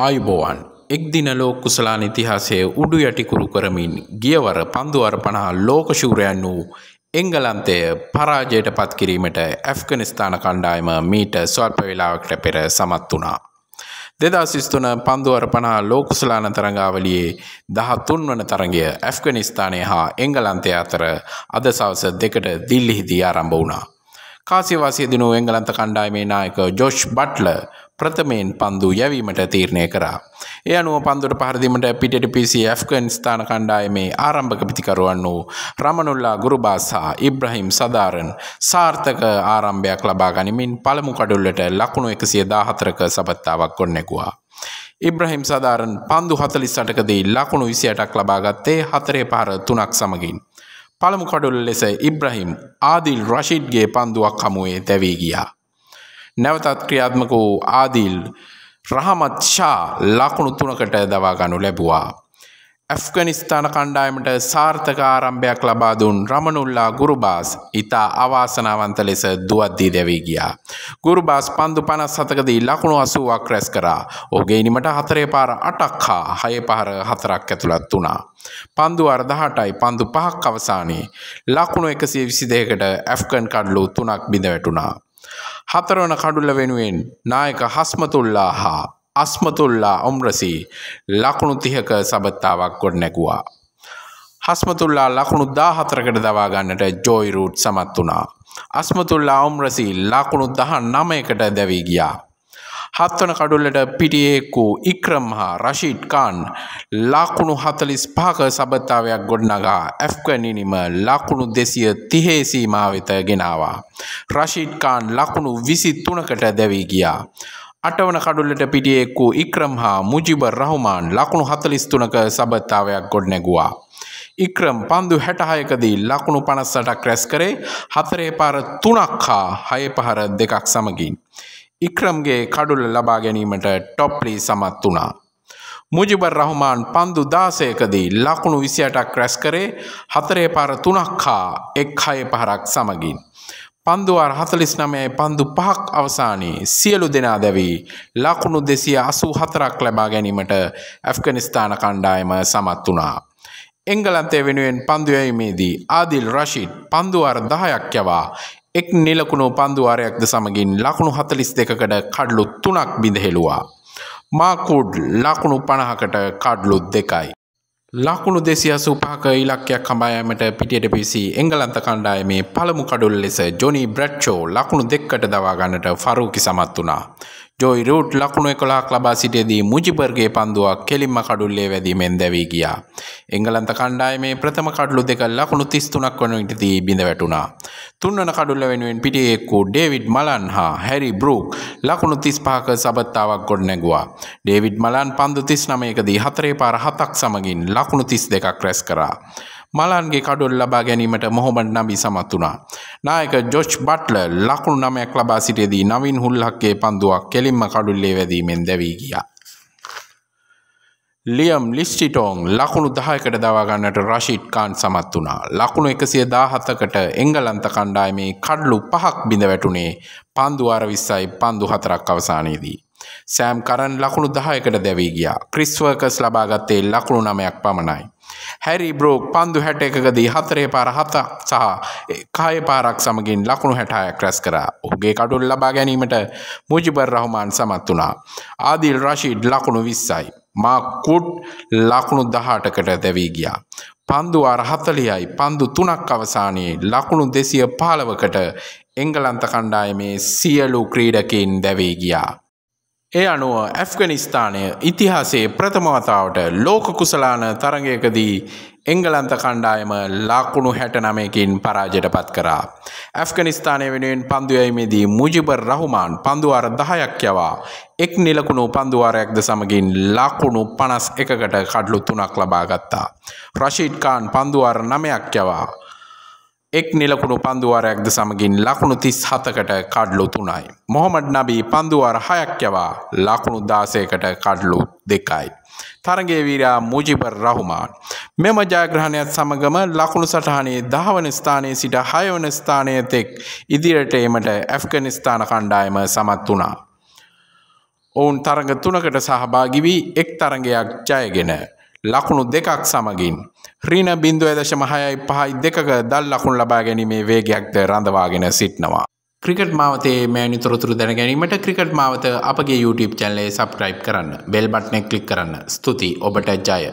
ආයුබෝවන් එක් දින ලෝක කුසලාන ඉතිහාසයේ උඩු යටිකුරු කරමින් ගියවර පන්දු අරපනහා ලෝකශූරයන් වූ එංගලන්තය පරාජයට පත්කිරීමට ඇෆ්ගනිස්ථාන කණ්ඩායම මීට ස්වල්ප වෙලාවකට පෙර සමත් වුණා. දෙදාසිස්තුන පන්දු අරපනහා ලෝකුසලාන තරඟාවලියේ දහතුන් වන තරගය ඇෆ්ගනිස්ථානය හා එංගලන්තය අතර අද සවස දෙකට දිල්ලිහිදී ආරම්භ වුණා. කාසිවාසිය දිනු එංගලන්ත කණ්ඩායමේ නායක ජොෂ් බට්ල ප්‍රථමයෙන් පන්දු යැවීමට තීරණය කරා. ඒ අනුව පන්දුට පහරදීමට පිටට පිසි ඇෆ්ගනිස්ථාන කණ්ඩායමේ ආරම්භක පිතිකරුවන් වූ රමනුල්ලා ගුරුබාසා ඉබ්‍රහිම් සදාරන් සාර්ථක ආරම්භයක් ලබා ගනිමින් පළමු කඩුල්ලට ලකුණු එකසිය දාහතරක සබත්තාවක් ගොන්නැගුවා. ඉබ්‍රහිම් සාධාරන් පන්දු හතලිස් අටකදී ලකුණු විසියටක් ලබාගත්තේ හතරේ පාර තුනක් සමගින්. පළමු කඩුල් ලෙස ඉබ්‍රහිම් ආදිල් රශීඩ්ගේ පන්දුවක් හමුවේ දැවී ගියා. නැවතත් ක්‍රියාත්මක වූ ආදිල් රහමත් ෂා ලකුණු තුනකට දවාගනු ලැබුවා. ඇෆ්ගනිස්ථාන කණ්ඩායමට සාර්ථක ආරම්භයක් ලබා දුන් රමනුල්ලා ගුරුබාස් ඉතා අවාසනාවන්ත ලෙස දුවද්දී දැවී ගියා. ගුරුබාස් පන්දු පනස් සතකදී ලකුණු අසුවක් රැස් කරා. ඔගේනිමට හතරේ පාර අටක් හා හය පහර හතරක් ඇතුළත් වුණා. පන්දු අර්දහටයි පන්දු පහක් අවසානයේ ලකුණු එකසිය විසි දෙකට ඇෆ්කන් කඩ්ලු තුනක් බිඳ වැටුණා. හතරවන කඩුල්ල වෙනුවෙන් නායක හස්මතුල්ලා හා අස්මතුල්ලා ඔම්රසි ලකුණු තිහක සබත්තාවක් ගොඩ නැගුවා. හස්මතුල්ලා ලකුණු දාහතරකට දවා ගන්නට ජෝයිරූට් සමත් වුණා. අස්මතුල්ලා ඔම්රසි ලකුණු දහ නමයකට දැවී ගියා. හත්වන කඩුල්ලට පිටියෙක්කු ඉක්‍රම් හා රශීට් කාන් ලාකුණු හතලිස් පාක සබත්තාවයක් ගොඩනගා ඇෆ්කනිනිම ලකුණු දෙසිය තිහේ සීමාවිත ගෙනවා. රශීට් කාන් ලකුණු විසි තුනකට දැවී ගියා. අටවන කඩුල්ලට පිටියෙක්කු ඉක්‍රම් හා මුජිබ රහුමාන් ලකුණු හතලිස්තුනක සබත්තාවයක් ගොඩනැගවා. ඉක්‍රම් පන්දු හැටහයකදී ලකුණු පනස්සටක් රැස් කරේ හතරේ පාර තුනක් හා හය පහර දෙකක් සමගින්. ඉක්‍රම්ගේ කඩුල ලබා ගැනීමට ටොප්ලි සමත් වුණා. මුජිබර් රහමාන් පන්දු දාසයකදී ලකුණු විසියටක් රැස් කරේ හතරේ පාර තුනක් හා එක් හය පහරක් සමගින්. පන්දුවර් හතලිස් නමයයි පන්දු පහක් අවසානයේ සියලු දෙනා දැවී ලකුණු දෙසිය අසූ හතරක් ලැබා ගැනීමට ඇෆ්ගනිස්ථාන කණ්ඩායම සමත් වුණා. එංගලන්තය වෙනුවෙන් පන්දුයැීමේදී ආදිල් රශීට් පන්දුවර් දහයක් යවා එක් නිලකුණු පන්දුවාරයක්ද සමගින් ලකුණු හතලිස් දෙකකට කඩ්ලු තුනක් බිඳහෙළුවා. මාකුඩ් ලකුණු පණහකට කඩ්ලු දෙකයි. ලකුණු දෙසිය සුපාක ඉලක්කයක් කඹායමට පිටියට පිසි එංගලන්ත කණ්ඩායමේ පළමු කඩුල් ලෙස ජොනි බ්‍රට්ෂෝ ලකුණු දෙක්කට දවාගන්නට ෆරූකි සමත් වුණා. ජෝයි රූට් ලකුණු එකොලා ලබා සිටියදී මුජිපර්ගේ පන්දුවක් කෙලින්ම කඩුල්ලේ වැදීමෙන් දැවී ගියා. එංගලන්ත කණ්ඩායමේ ප්‍රථම කඩලු දෙක ලකුණු තිස්තුනක් වන විටදී බිඳ වැටුණා. තුන්වන කඩුල්ල වෙනුවෙන් පිටියෙක්කු ඩේවිඩ් මලන් හා හැරි බ්‍රූක් ලකුණු තිස්පාක සබත්තාවක් ගොඩනැගවා. ඩේවිඩ් මලන් පන්දු තිස් නමයකදී හතරේ පාර හතක් සමගින් ලකුණු තිස් දෙකක් රැස් කරා. මලන්ගේ කඩොල් ලබා ගැනීමට මොහොමඩ් නබි සමත් වුණා. නායක ජොච් බට්ල ලකුණු නමයක් ලබා සිටියදී නවින් හුල්හක්ගේ පන්දුවක් කෙලින්ම කඩුල්ලේ වැදීමෙන් දැවී ගියා. ලියම් ලිස්ටිටෝන් ලකුණු දහයකට දවාගන්නට රශීට් කාන් සමත් වුණා. ලකුණු එකසිය දාහතකට එංගලන්ත කණ්ඩායමේ කඩ්ලු පහක් බිඳ වැටුනේ පන්දුවාර විස්සයි පන්දු හතරක් අවසානයේදී. සෑම් කරන් ලකුණු දහයකට දැවී ගියා. ක්‍රිස්වර්කස් ලබාගත්තේ ලකුණු නමයක් පමණයි. හැරි බ්‍රෝක් පන්දු හැට එකකදී හතරේ පාර හත සහ කාය පාරක් සමගින් ලකුණු හැටයක් රැස් කරා ඔහුගේ කටුල් ලබා ගැනීමට මුජිබර් රහමාන් සමත් වුණා. ආදිල් රශීඩ් ලකුණු විස්සයි. මාකුට් ලකුණු දහටකට දැවී ගියා. පන්දු අරහතලියයි පන්දු තුනක් අවසානයේ ලකුණු දෙසිය පාලවකට එංගලන්ත කණ්ඩායමේ සියලු ක්‍රීඩකින් දැවී ගියා. ඒ අනුව ඇෆ්ගනිස්ථානය ඉතිහාසේ ප්‍රථමවතාවට ලෝක කුසලාන තරගයකදී එංගලන්ත කණ්ඩායම ලාකුණු හැට නමයකින් පරාජයට පත් කරා. ඇෆ්ගනිස්ථානය වෙනුවෙන් පන්දුයයිමේදී මුජිබර් රහුමාන් පන්දුවාර දහයක් යවා එක් නිලකුණු පන්දුවාරයක්ද සමගින් ලාකුණු පනස් එකකට කඩලු තුනක් ලබාගත්තා. රශීට් කාන් පන්දුවාර නමයක් යවා එක් නිලකුණු පන්දුවාරයක්ද සමගින් ලකුණු තිස් හතකට කඩ්ලු තුනයි. මොහොමඩ් නබී පන්දුවාර හයක්්‍යවා ලකුණු දාසයකට කඩ්ලු දෙකයි. තරගේ වීරා මුජිබර් රහුමාන්. මෙම ජයග්‍රහණයත් සමගම ලකුණු සටහනේ දහවන ස්ථානයේ සිට හයවන ස්ථානයතෙක් ඉදිරට ඒමට ඇෆ්ගනිස්ථාන කණ්ඩායම සමත් වනා. ඔවුන් තරග තුනකට සහභාගිවී එක් තරගයක් ජයගෙන. ලකුණු දෙකක් සමගින්. රීන බින්දුව දශම හයයි පහයි දෙකක දල් ලකුණු ලබා ගැනීමේ වේගයක්ද රඳවාගෙන සිටනවා. ක්‍රිකට් මාවතේ මේ නිතරතුරු දැනගැනීමට ක්‍රිකට් මාවත අපගේ YouTube චැනලේ සබස්ක්‍රයිබ් කරන්න. බෙල් බට්නේ ක්ලික් කරන්න. ස්තුති ඔබට ජය.